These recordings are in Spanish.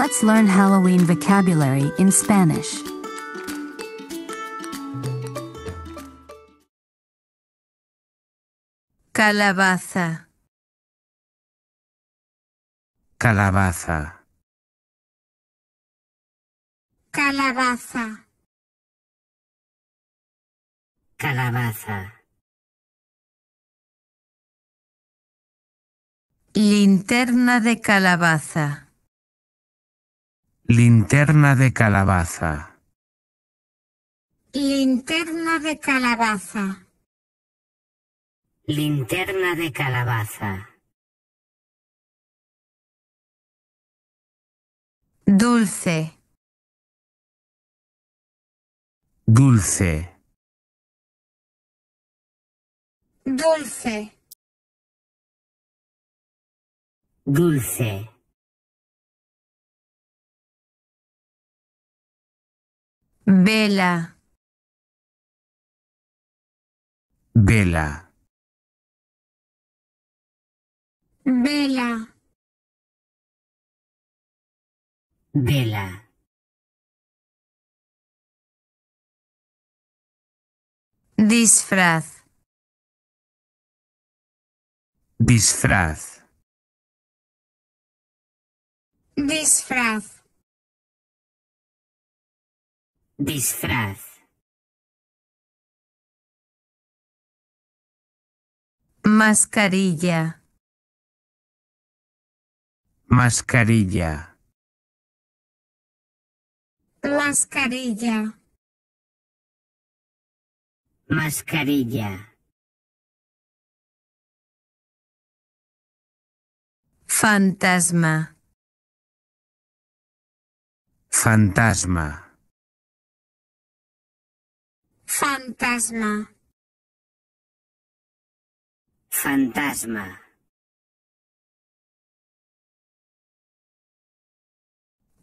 Let's learn Halloween vocabulary in Spanish. Calabaza. Calabaza. Calabaza. Calabaza. Linterna de calabaza. Linterna de calabaza. Linterna de calabaza. Linterna de calabaza. Dulce. Dulce. Dulce. Dulce. Vela. Vela. Vela. Vela. Disfraz. Disfraz. Disfraz. Disfraz. Mascarilla. Mascarilla. Mascarilla. Mascarilla. Fantasma. Fantasma. Fantasma. Fantasma.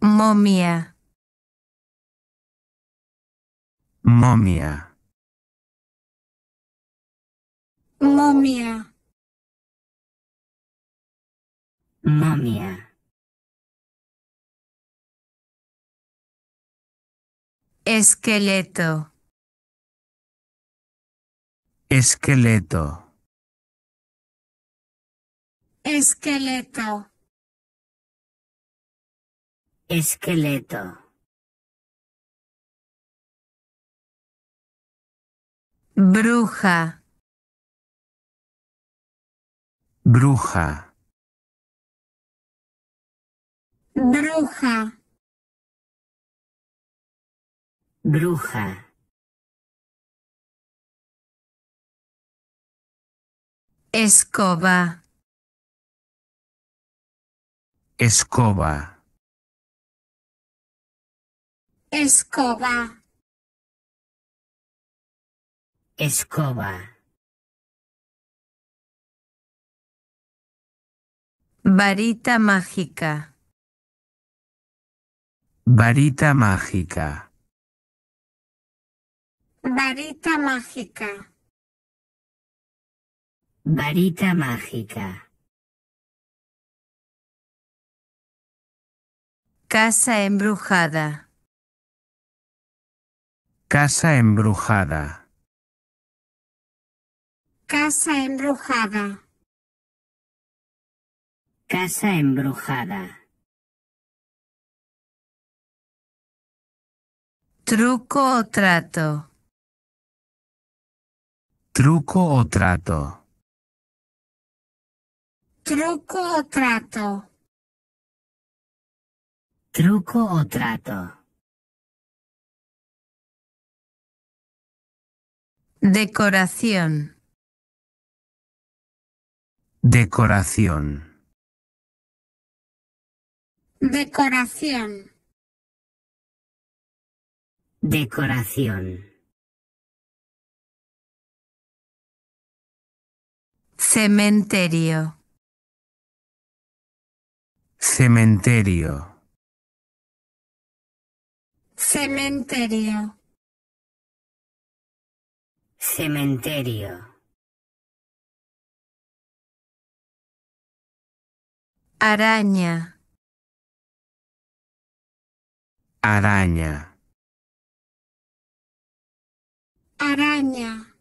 Momia. Momia. Momia. Momia. Esqueleto. Esqueleto. Esqueleto. Esqueleto. Bruja. Bruja. Bruja. Bruja. Escoba. Escoba. Escoba. Escoba. Varita mágica. Varita mágica. Varita mágica. Varita mágica. Casa embrujada. Casa embrujada. Casa embrujada. Casa embrujada. Truco o trato. Truco o trato. Truco o trato. Truco o trato. Decoración. Decoración. Decoración. Decoración. Cementerio. Cementerio. Cementerio. Cementerio. Araña. Araña. Araña.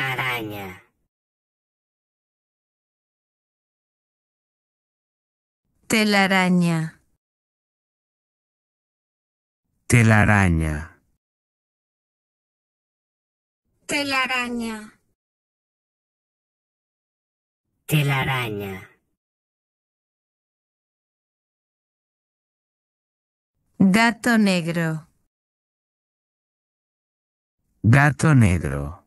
Araña. Telaraña. Telaraña. Telaraña. Telaraña. Gato negro. Gato negro.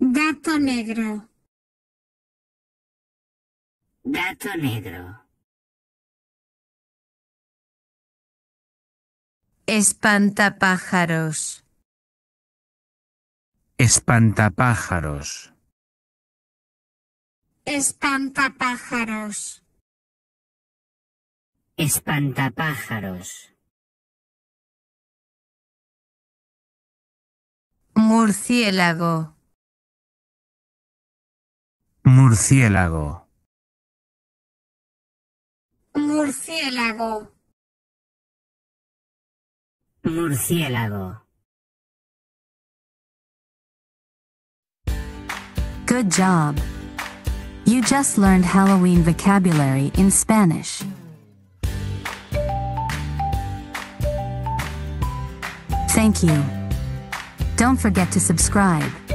Gato negro. Gato negro. Espantapájaros. Espantapájaros. Espantapájaros. Espantapájaros. Murciélago. Murciélago. Murciélago. Murciélago. Good job. You just learned Halloween vocabulary in Spanish. Thank you. Don't forget to subscribe.